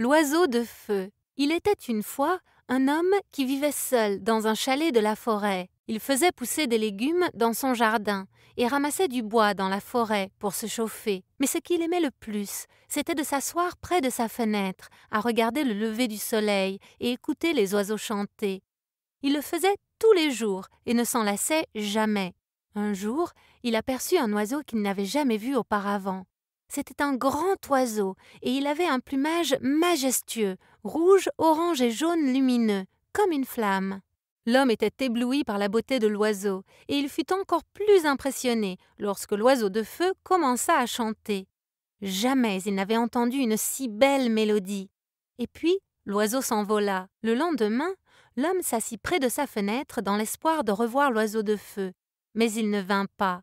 L'oiseau de feu. Il était une fois un homme qui vivait seul dans un chalet de la forêt. Il faisait pousser des légumes dans son jardin et ramassait du bois dans la forêt pour se chauffer. Mais ce qu'il aimait le plus, c'était de s'asseoir près de sa fenêtre, à regarder le lever du soleil et écouter les oiseaux chanter. Il le faisait tous les jours et ne s'en lassait jamais. Un jour, il aperçut un oiseau qu'il n'avait jamais vu auparavant. C'était un grand oiseau, et il avait un plumage majestueux, rouge, orange et jaune lumineux, comme une flamme. L'homme était ébloui par la beauté de l'oiseau, et il fut encore plus impressionné lorsque l'oiseau de feu commença à chanter. Jamais il n'avait entendu une si belle mélodie. Et puis, l'oiseau s'envola. Le lendemain, l'homme s'assit près de sa fenêtre dans l'espoir de revoir l'oiseau de feu. Mais il ne vint pas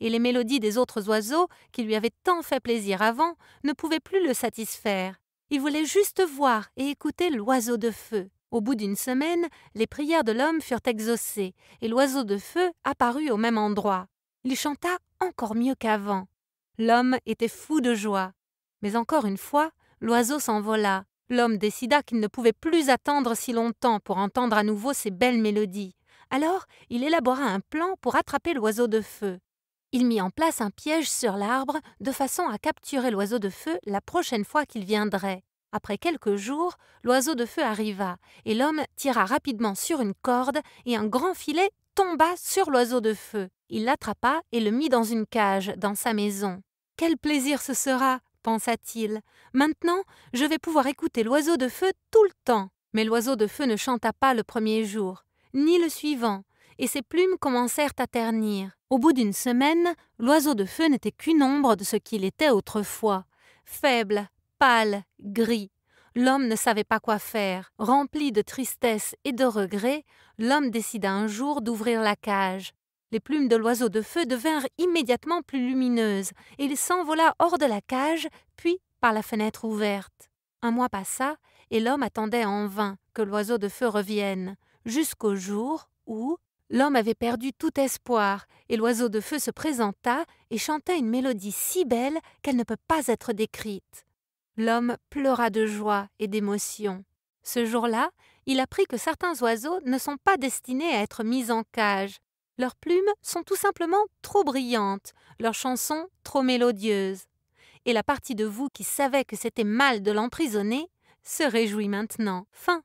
et les mélodies des autres oiseaux, qui lui avaient tant fait plaisir avant, ne pouvaient plus le satisfaire. Il voulait juste voir et écouter l'oiseau de feu. Au bout d'une semaine, les prières de l'homme furent exaucées, et l'oiseau de feu apparut au même endroit. Il chanta encore mieux qu'avant. L'homme était fou de joie. Mais encore une fois, l'oiseau s'envola. L'homme décida qu'il ne pouvait plus attendre si longtemps pour entendre à nouveau ces belles mélodies. Alors, il élabora un plan pour attraper l'oiseau de feu il mit en place un piège sur l'arbre de façon à capturer l'oiseau de feu la prochaine fois qu'il viendrait. Après quelques jours, l'oiseau de feu arriva, et l'homme tira rapidement sur une corde, et un grand filet tomba sur l'oiseau de feu. Il l'attrapa et le mit dans une cage, dans sa maison. Quel plaisir ce sera, pensa-t-il. Maintenant, je vais pouvoir écouter l'oiseau de feu tout le temps. Mais l'oiseau de feu ne chanta pas le premier jour, ni le suivant, et ses plumes commencèrent à ternir. Au bout d'une semaine, l'oiseau de feu n'était qu'une ombre de ce qu'il était autrefois, faible, pâle, gris. L'homme ne savait pas quoi faire. Rempli de tristesse et de regret, l'homme décida un jour d'ouvrir la cage. Les plumes de l'oiseau de feu devinrent immédiatement plus lumineuses, et il s'envola hors de la cage, puis par la fenêtre ouverte. Un mois passa, et l'homme attendait en vain que l'oiseau de feu revienne, jusqu'au jour où, L'homme avait perdu tout espoir, et l'oiseau de feu se présenta et chanta une mélodie si belle qu'elle ne peut pas être décrite. L'homme pleura de joie et d'émotion. Ce jour-là, il apprit que certains oiseaux ne sont pas destinés à être mis en cage. Leurs plumes sont tout simplement trop brillantes, leurs chansons trop mélodieuses. Et la partie de vous qui savait que c'était mal de l'emprisonner se réjouit maintenant. Fin.